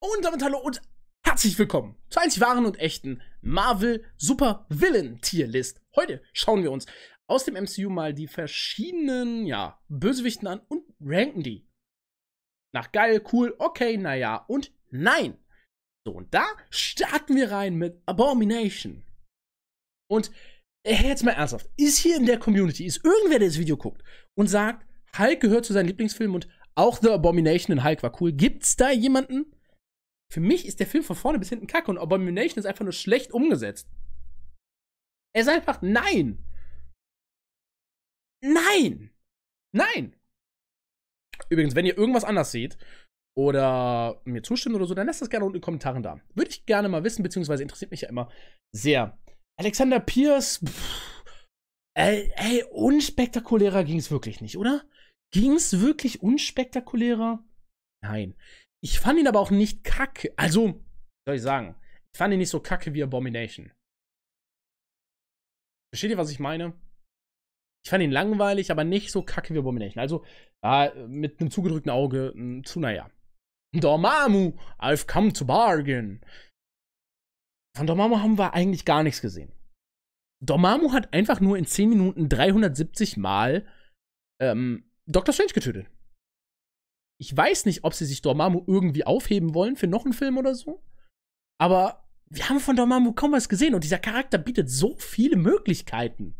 Und damit hallo und herzlich willkommen zur einzig wahren und echten Marvel Super Villain Tierlist. Heute schauen wir uns aus dem MCU mal die verschiedenen, ja, Bösewichten an und ranken die. Nach geil, cool, okay, naja und nein. So, und da starten wir rein mit Abomination. Und äh, jetzt mal ernsthaft, ist hier in der Community, ist irgendwer, der das Video guckt und sagt, Hulk gehört zu seinen Lieblingsfilmen und auch The Abomination in Hulk war cool. Gibt's da jemanden? Für mich ist der Film von vorne bis hinten kacke und Abomination ist einfach nur schlecht umgesetzt. Er ist einfach nein. Nein. Nein. Übrigens, wenn ihr irgendwas anders seht oder mir zustimmt oder so, dann lasst das gerne unten in den Kommentaren da. Würde ich gerne mal wissen, beziehungsweise interessiert mich ja immer sehr. Alexander Pierce, ey, ey, unspektakulärer ging es wirklich nicht, oder? Ging es wirklich unspektakulärer? Nein. Ich fand ihn aber auch nicht kacke. Also, soll ich sagen, ich fand ihn nicht so kacke wie Abomination. Versteht ihr, was ich meine? Ich fand ihn langweilig, aber nicht so kacke wie Abomination. Also, äh, mit einem zugedrückten Auge, mh, hm, zu naja. Dormammu, I've come to bargain. Von Dormammu haben wir eigentlich gar nichts gesehen. Dormammu hat einfach nur in 10 Minuten 370 Mal ähm, Dr. Strange getötet ich weiß nicht, ob sie sich Dormammu irgendwie aufheben wollen für noch einen Film oder so. Aber wir haben von Dormammu kaum was gesehen und dieser Charakter bietet so viele Möglichkeiten.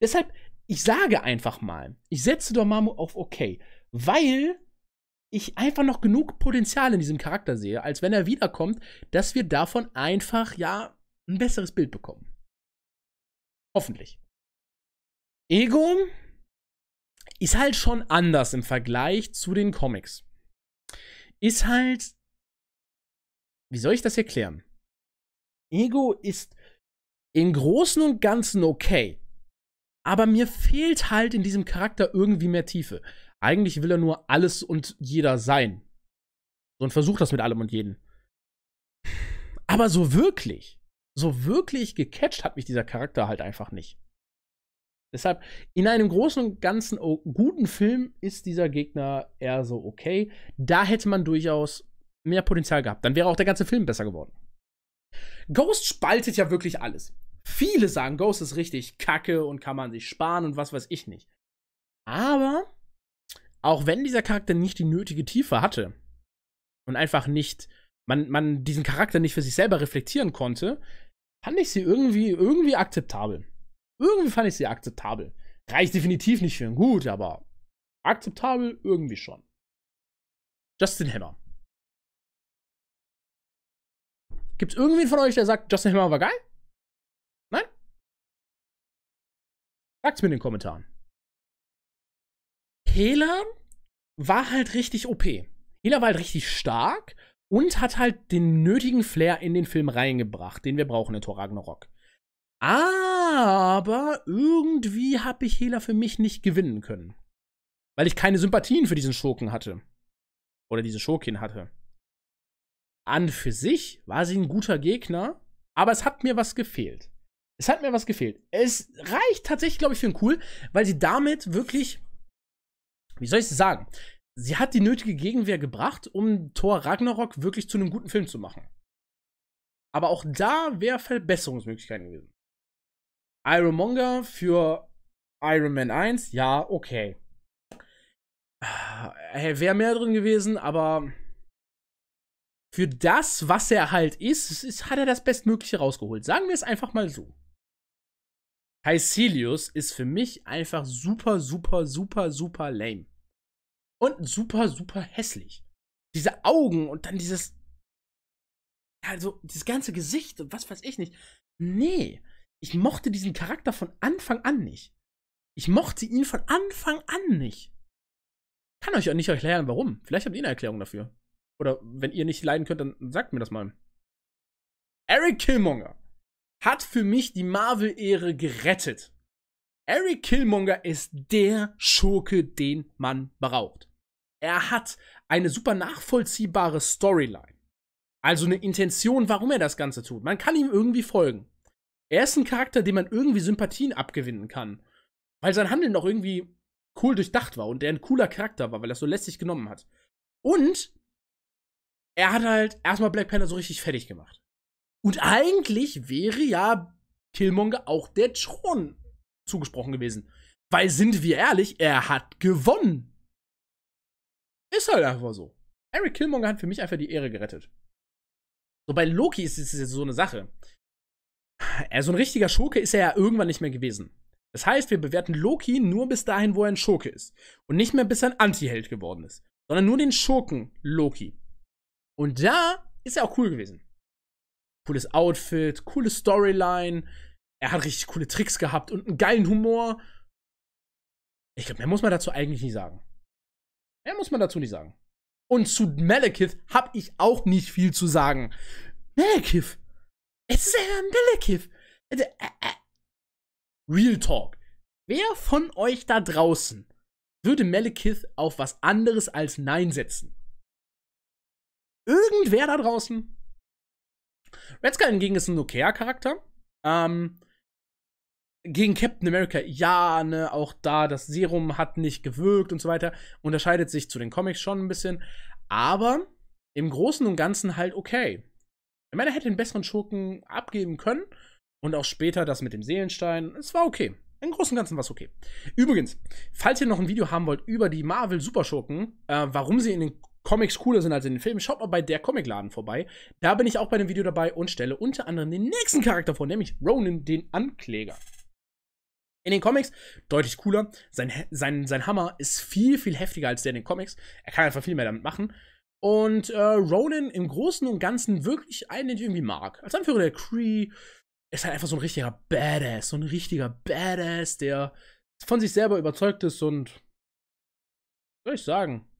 Deshalb, ich sage einfach mal, ich setze Dormammu auf okay, weil ich einfach noch genug Potenzial in diesem Charakter sehe, als wenn er wiederkommt, dass wir davon einfach, ja, ein besseres Bild bekommen. Hoffentlich. Ego ist halt schon anders im Vergleich zu den Comics. Ist halt. Wie soll ich das erklären? Ego ist im Großen und Ganzen okay. Aber mir fehlt halt in diesem Charakter irgendwie mehr Tiefe. Eigentlich will er nur alles und jeder sein. Und versucht das mit allem und jedem. Aber so wirklich, so wirklich gecatcht hat mich dieser Charakter halt einfach nicht. Deshalb, in einem großen und ganzen oh, guten Film ist dieser Gegner eher so okay. Da hätte man durchaus mehr Potenzial gehabt. Dann wäre auch der ganze Film besser geworden. Ghost spaltet ja wirklich alles. Viele sagen, Ghost ist richtig kacke und kann man sich sparen und was weiß ich nicht. Aber auch wenn dieser Charakter nicht die nötige Tiefe hatte und einfach nicht, man, man diesen Charakter nicht für sich selber reflektieren konnte, fand ich sie irgendwie, irgendwie akzeptabel. Irgendwie fand ich sie akzeptabel. Reicht definitiv nicht für ein Gut, aber akzeptabel irgendwie schon. Justin Hammer. Gibt's irgendwen von euch, der sagt, Justin Hammer war geil? Nein? Sagt's mir in den Kommentaren. Hela war halt richtig OP. Hela war halt richtig stark und hat halt den nötigen Flair in den Film reingebracht, den wir brauchen in Thor Ragnarok. Aber irgendwie habe ich Hela für mich nicht gewinnen können. Weil ich keine Sympathien für diesen Schurken hatte. Oder diese Schurkin hatte. An für sich war sie ein guter Gegner, aber es hat mir was gefehlt. Es hat mir was gefehlt. Es reicht tatsächlich, glaube ich, für einen Cool, weil sie damit wirklich, wie soll ich es sagen, sie hat die nötige Gegenwehr gebracht, um Thor Ragnarok wirklich zu einem guten Film zu machen. Aber auch da wäre Verbesserungsmöglichkeiten gewesen. Iron Monger für Iron Man 1, ja, okay. Hey, ah, Wäre mehr drin gewesen, aber für das, was er halt ist, ist, hat er das Bestmögliche rausgeholt. Sagen wir es einfach mal so. Caecilius ist für mich einfach super, super, super, super lame. Und super, super hässlich. Diese Augen und dann dieses. Also, dieses ganze Gesicht und was weiß ich nicht. Nee ich mochte diesen Charakter von Anfang an nicht. Ich mochte ihn von Anfang an nicht. Kann euch auch nicht erklären, warum. Vielleicht habt ihr eine Erklärung dafür. Oder wenn ihr nicht leiden könnt, dann sagt mir das mal. Eric Killmonger hat für mich die Marvel-Ehre gerettet. Eric Killmonger ist der Schurke, den man braucht. Er hat eine super nachvollziehbare Storyline. Also eine Intention, warum er das Ganze tut. Man kann ihm irgendwie folgen er ist ein Charakter, dem man irgendwie Sympathien abgewinnen kann. Weil sein Handeln auch irgendwie cool durchdacht war und der ein cooler Charakter war, weil er so lästig genommen hat. Und er hat halt erstmal Black Panther so richtig fertig gemacht. Und eigentlich wäre ja Killmonger auch der Thron zugesprochen gewesen. Weil, sind wir ehrlich, er hat gewonnen. Ist halt einfach so. Eric Killmonger hat für mich einfach die Ehre gerettet. So bei Loki ist es jetzt so eine Sache. Er, äh, so ein richtiger Schurke ist er ja irgendwann nicht mehr gewesen. Das heißt, wir bewerten Loki nur bis dahin, wo er ein Schurke ist. Und nicht mehr, bis er ein Antiheld geworden ist. Sondern nur den Schurken Loki. Und da ist er auch cool gewesen. Cooles Outfit, coole Storyline. Er hat richtig coole Tricks gehabt und einen geilen Humor. Ich glaube, mehr muss man dazu eigentlich nicht sagen. Mehr muss man dazu nicht sagen. Und zu Malekith habe ich auch nicht viel zu sagen. Malekith es ist ein Millekiff. Äh, äh, äh. Real Talk. Wer von euch da draußen würde Malekith auf was anderes als Nein setzen? Irgendwer da draußen? Red Skull hingegen ist ein okayer Charakter. Ähm, gegen Captain America, ja, ne, auch da, das Serum hat nicht gewirkt und so weiter. Unterscheidet sich zu den Comics schon ein bisschen. Aber im Großen und Ganzen halt okay. Ich meine, er hätte den besseren Schurken abgeben können. Und auch später das mit dem Seelenstein. Es war okay. Im Großen und Ganzen war es okay. Übrigens, falls ihr noch ein Video haben wollt über die Marvel Superschurken, äh, warum sie in den Comics cooler sind als in den Filmen, schaut mal bei der Comicladen vorbei. Da bin ich auch bei dem Video dabei und stelle unter anderem den nächsten Charakter vor, nämlich Ronan, den Ankläger. In den Comics deutlich cooler. Sein, sein, sein Hammer ist viel, viel heftiger als der in den Comics. Er kann einfach viel mehr damit machen. Und äh, Ronan im Großen und Ganzen wirklich einen, den ich irgendwie mag. Als Anführer der Cree ist halt einfach so ein richtiger Badass, so ein richtiger Badass, der von sich selber überzeugt ist und, soll ich sagen,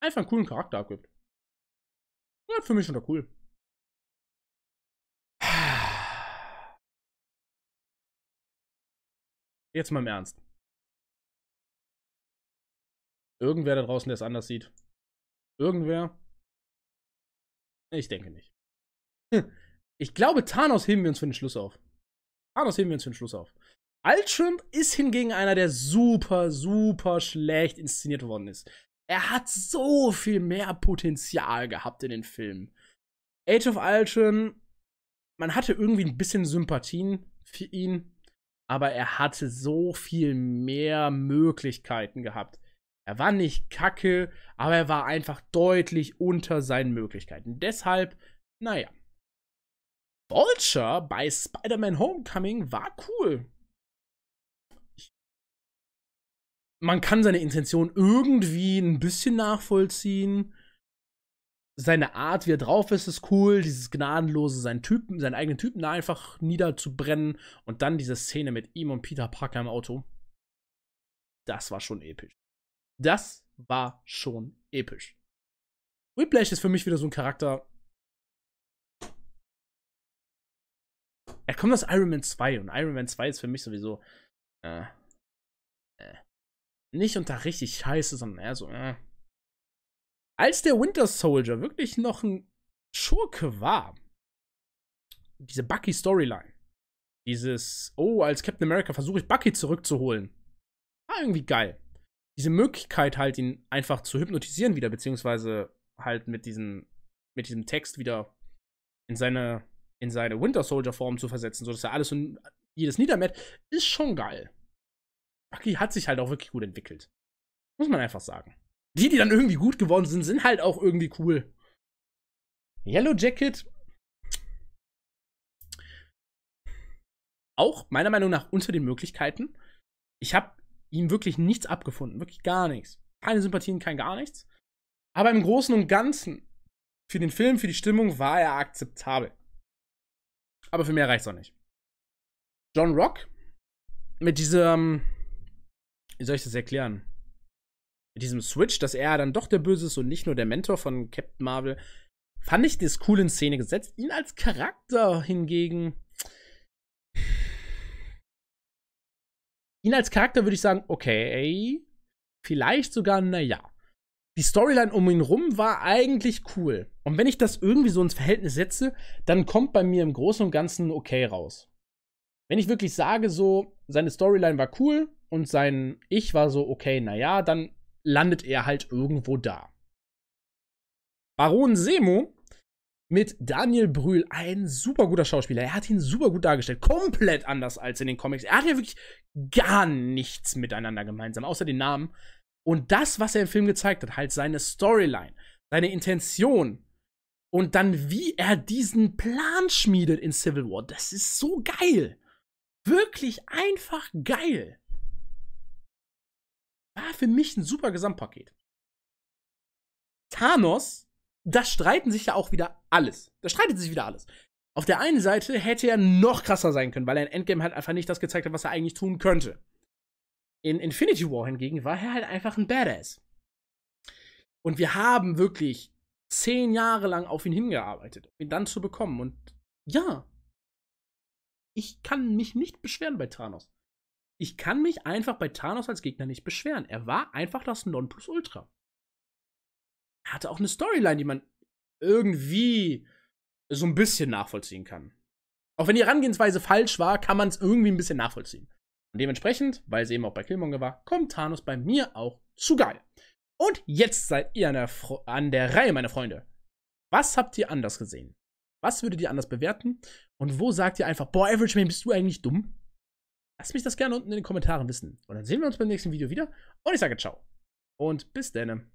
einfach einen coolen Charakter abgibt. Ja, für mich schon cool. Jetzt mal im Ernst. Irgendwer da draußen, der es anders sieht, Irgendwer? Ich denke nicht. Hm. Ich glaube, Thanos heben wir uns für den Schluss auf. Thanos heben wir uns für den Schluss auf. Altschirm ist hingegen einer, der super, super schlecht inszeniert worden ist. Er hat so viel mehr Potenzial gehabt in den Filmen. Age of Ultron, man hatte irgendwie ein bisschen Sympathien für ihn, aber er hatte so viel mehr Möglichkeiten gehabt. Er war nicht kacke, aber er war einfach deutlich unter seinen Möglichkeiten. Deshalb, naja. Vulture bei Spider-Man Homecoming war cool. Man kann seine Intention irgendwie ein bisschen nachvollziehen. Seine Art, wie er drauf ist, ist cool. Dieses gnadenlose, seinen Typen, seinen eigenen Typen da einfach niederzubrennen. Und dann diese Szene mit ihm und Peter Parker im Auto. Das war schon episch. Das war schon episch. Whiplash ist für mich wieder so ein Charakter. Er kommt aus Iron Man 2 und Iron Man 2 ist für mich sowieso äh, äh, nicht unter richtig scheiße, sondern eher so. Äh. Als der Winter Soldier wirklich noch ein Schurke war, diese Bucky-Storyline, dieses, oh, als Captain America versuche ich Bucky zurückzuholen, war irgendwie geil diese Möglichkeit halt, ihn einfach zu hypnotisieren wieder, beziehungsweise halt mit, diesen, mit diesem Text wieder in seine, in seine Winter Soldier Form zu versetzen, sodass er alles und jedes niedermäht, ist schon geil. Aki hat sich halt auch wirklich gut entwickelt. Muss man einfach sagen. Die, die dann irgendwie gut geworden sind, sind halt auch irgendwie cool. Yellow Jacket. Auch meiner Meinung nach unter den Möglichkeiten. Ich habe ihm wirklich nichts abgefunden, wirklich gar nichts. Keine Sympathien, kein gar nichts. Aber im Großen und Ganzen, für den Film, für die Stimmung war er akzeptabel. Aber für mehr reicht es auch nicht. John Rock mit diesem, wie soll ich das erklären? Mit diesem Switch, dass er dann doch der Böse ist und nicht nur der Mentor von Captain Marvel, fand ich das cool in Szene gesetzt. Ihn als Charakter hingegen Ihn als Charakter würde ich sagen, okay, vielleicht sogar, naja. Die Storyline um ihn rum war eigentlich cool. Und wenn ich das irgendwie so ins Verhältnis setze, dann kommt bei mir im Großen und Ganzen okay raus. Wenn ich wirklich sage, so, seine Storyline war cool und sein Ich war so, okay, naja, dann landet er halt irgendwo da. Baron Semo mit Daniel Brühl, ein super guter Schauspieler. Er hat ihn super gut dargestellt. Komplett anders als in den Comics. Er hat ja wirklich gar nichts miteinander gemeinsam, außer den Namen. Und das, was er im Film gezeigt hat, halt seine Storyline, seine Intention und dann, wie er diesen Plan schmiedet in Civil War, das ist so geil. Wirklich einfach geil. War für mich ein super Gesamtpaket. Thanos da streiten sich ja auch wieder alles. Da streitet sich wieder alles. Auf der einen Seite hätte er noch krasser sein können, weil er in Endgame halt einfach nicht das gezeigt hat, was er eigentlich tun könnte. In Infinity War hingegen war er halt einfach ein Badass. Und wir haben wirklich zehn Jahre lang auf ihn hingearbeitet, um ihn dann zu bekommen. Und ja, ich kann mich nicht beschweren bei Thanos. Ich kann mich einfach bei Thanos als Gegner nicht beschweren. Er war einfach das Nonplusultra hatte auch eine Storyline, die man irgendwie so ein bisschen nachvollziehen kann. Auch wenn die Herangehensweise falsch war, kann man es irgendwie ein bisschen nachvollziehen. Und dementsprechend, weil es eben auch bei Killmonger war, kommt Thanos bei mir auch zu geil. Und jetzt seid ihr an der, an der Reihe, meine Freunde. Was habt ihr anders gesehen? Was würdet ihr anders bewerten? Und wo sagt ihr einfach, boah, Average Man, bist du eigentlich dumm? Lasst mich das gerne unten in den Kommentaren wissen. Und dann sehen wir uns beim nächsten Video wieder. Und ich sage ciao. Und bis dann.